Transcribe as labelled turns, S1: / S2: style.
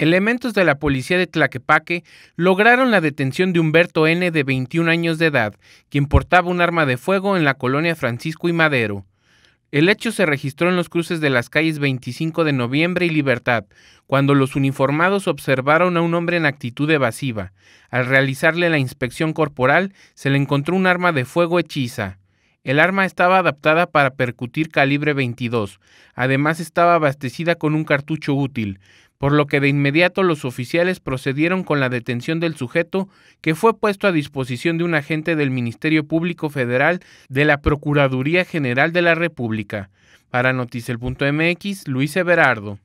S1: Elementos de la policía de Tlaquepaque lograron la detención de Humberto N. de 21 años de edad, quien portaba un arma de fuego en la colonia Francisco y Madero. El hecho se registró en los cruces de las calles 25 de Noviembre y Libertad, cuando los uniformados observaron a un hombre en actitud evasiva. Al realizarle la inspección corporal, se le encontró un arma de fuego hechiza. El arma estaba adaptada para percutir calibre 22. Además estaba abastecida con un cartucho útil, por lo que de inmediato los oficiales procedieron con la detención del sujeto, que fue puesto a disposición de un agente del Ministerio Público Federal de la Procuraduría General de la República. Para Noticel.mx, Luis Everardo.